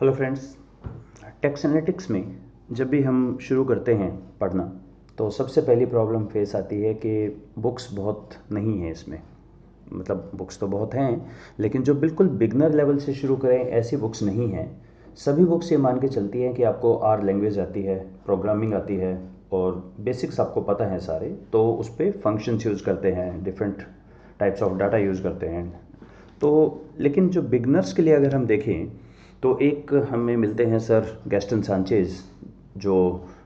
hello friends टेक्सनेटिक्स में जब भी हम शुरू करते हैं पढ़ना तो सबसे पहली प्रॉब्लम फेस आती है कि बुक्स बहुत नहीं है इसमें मतलब बुक्स तो बहुत हैं लेकिन जो बिल्कुल बिगनर लेवल से शुरू करें ऐसी बुक्स नहीं हैं सभी बुक्स ये मान के चलती हैं कि आपको आर लैंग्वेज आती है प्रोग्रामिंग आती है और बेसिक्स आपको पता है सारे तो उस पर फंक्शंस यूज़ करते हैं different types of data use करते हैं तो लेकिन जो बिगनर्स के लिए अगर हम देखें तो एक हमें मिलते हैं सर गैस्टन सांचेज जो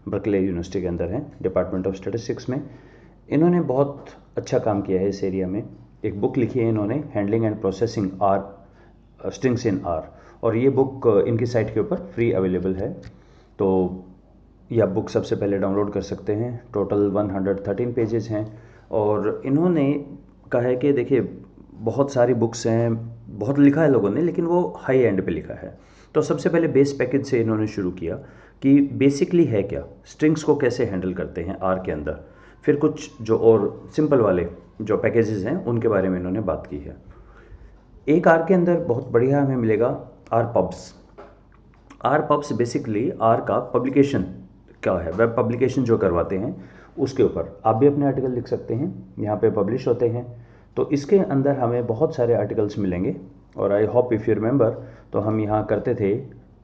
ब्रकले यूनिवर्सिटी के अंदर हैं डिपार्टमेंट ऑफ स्टेटिस्टिक्स में इन्होंने बहुत अच्छा काम किया है इस एरिया में एक बुक लिखी है इन्होंने handling and processing R strings in R और ये बुक uh, इनकी साइट के ऊपर फ्री अवेलेबल है तो ये आप बुक सबसे पहले डाउनलोड कर सकते हैं टोटल 113 पेजेस हैं और इन्होंने कहा है कि देखिए बहुत सारी बुक्स हैं बहुत लिखा है लोगों ने लेकिन वो हाई एंड पे लिखा है तो सबसे पहले बेस पैकेज से इन्होंने शुरू किया कि बेसिकली है क्या स्ट्रिंग्स को कैसे हैंडल करते हैं आर के अंदर फिर कुछ जो और सिंपल वाले जो पैकेजेस हैं उनके बारे में इन्होंने बात की है एक आर के अंदर बहुत बढ़िया हमें मिलेगा R pubs R pubs basically R का पब्लिकेशन क्या है वेब पब्लिकेशन जो करवाते हैं उसके ऊपर आप भी अपने आर्टिकल लिख सकते हैं यहाँ पे पब्लिश होते हैं तो इसके अंदर हमें बहुत सारे आर्टिकल्स मिलेंगे और I hope if you remember तो हम यहाँ करते थे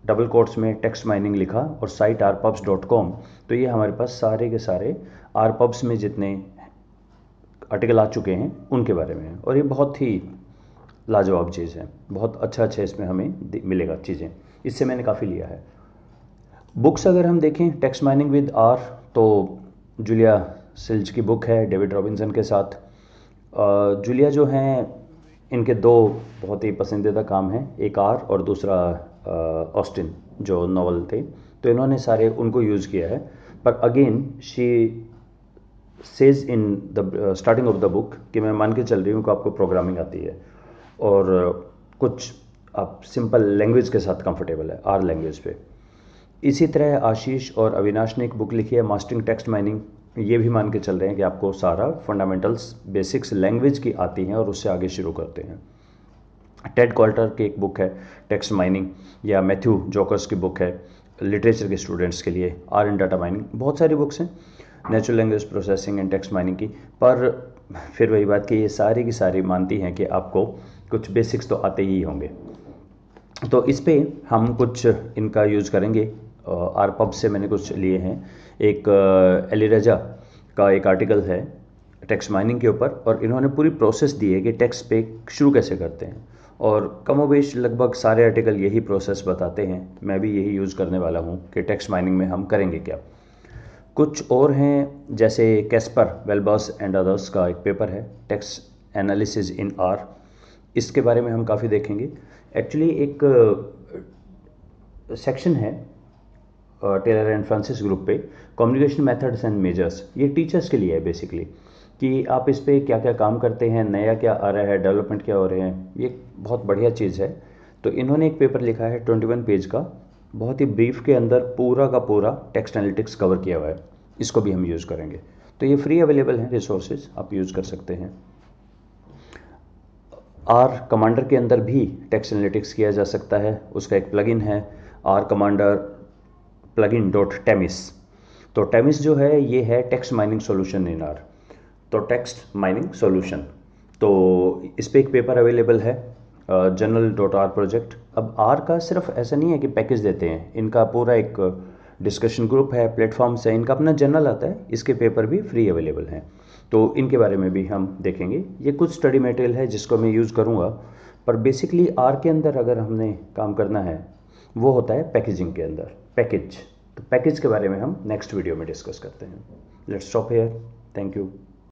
डबल कोर्ट्स में टेक्स्ट माइनिंग लिखा और site R pubs dot com तो ये हमारे पास सारे के सारे आर पब्स में जितने आर्टिकल आ चुके हैं उनके बारे में और ये बहुत ही लाजवाब चीज़ है बहुत अच्छा अच्छा इसमें हमें मिलेगा चीज़ें इससे मैंने काफ़ी लिया है बुक्स अगर हम देखें टेक्स्ट माइनिंग विद आर तो जूलिया सिल्ज की बुक है डेविड रॉबिन्सन के साथ जूलिया जो हैं इनके दो बहुत ही पसंदीदा काम हैं एक आर और दूसरा ऑस्टिन जो नावल थे तो इन्होंने सारे उनको यूज़ किया है पर again she says in the starting of the book कि मैं मान के चल रही हूँ कि आपको प्रोग्रामिंग आती है और कुछ आप सिंपल लैंग्वेज के साथ कंफर्टेबल है आर लैंग्वेज पे इसी तरह आशीष और अविनाश ने एक बुक लिखी है मास्टरिंग टेक्स्ट माइनिंग ये भी मान के चल रहे हैं कि आपको सारा फंडामेंटल्स बेसिक्स लैंग्वेज की आती हैं और उससे आगे शुरू करते हैं टेड कॉल्टर की एक बुक है टेक्स्ट माइनिंग या मैथ्यू जोकर्स की बुक है लिटरेचर के स्टूडेंट्स के लिए आर एंड डाटा माइनिंग बहुत सारी बुक्स हैं natural language processing and text mining की पर फिर वही बात कि ये सारी की सारी मानती हैं कि आपको कुछ बेसिक्स तो आते ही होंगे तो इस पर हम कुछ इनका यूज़ करेंगे आर पब से मैंने कुछ लिए हैं एक एलिराजा का एक आर्टिकल है टैक्स माइनिंग के ऊपर और इन्होंने पूरी प्रोसेस दी है कि टैक्स पे शुरू कैसे करते हैं और कमोबेश लगभग सारे आर्टिकल यही प्रोसेस बताते हैं मैं भी यही यूज़ करने वाला हूँ कि टैक्स माइनिंग में हम करेंगे क्या कुछ और हैं जैसे कैस्पर वेलबर्स एंड अदर्स का एक पेपर है टैक्स एनालिसिस इन आर इसके बारे में हम काफ़ी देखेंगे एक्चुअली एक सेक्शन है टेलर एंड फ्रांसिस ग्रुप पे कम्युनिकेशन मेथड्स एंड मेजर्स ये टीचर्स के लिए है बेसिकली कि आप इस पर क्या क्या काम करते हैं नया क्या आ रहा है डेवलपमेंट क्या हो रहे हैं ये बहुत बढ़िया चीज़ है तो इन्होंने एक पेपर लिखा है ट्वेंटी वन पेज का बहुत ही ब्रीफ के अंदर पूरा का पूरा टेक्स्ट एनालिटिक्स कवर किया हुआ है इसको भी हम यूज़ करेंगे तो ये फ्री अवेलेबल हैं रिसोर्सेज आप यूज़ कर सकते हैं आर कमांडर के अंदर भी टेक्स्ट एनालिटिक्स किया जा सकता है उसका एक प्लगइन है R commander plugin dot temis तो टेमिस जो है ये है text mining solution in R तो टेक्स्ट माइनिंग सोल्यूशन तो इस पर पे एक पेपर अवेलेबल है जनरल डॉट आर प्रोजेक्ट अब आर का सिर्फ ऐसा नहीं है कि पैकेज देते हैं इनका पूरा एक डिस्कशन ग्रुप है प्लेटफॉर्म्स है इनका अपना जर्नल आता है इसके पेपर भी फ्री अवेलेबल हैं तो इनके बारे में भी हम देखेंगे ये कुछ स्टडी मटेरियल है जिसको मैं यूज़ करूँगा पर बेसिकली आर के अंदर अगर हमने काम करना है वो होता है पैकेजिंग के अंदर पैकेज तो पैकेज के बारे में हम नेक्स्ट वीडियो में डिस्कस करते हैं let's stop here thank you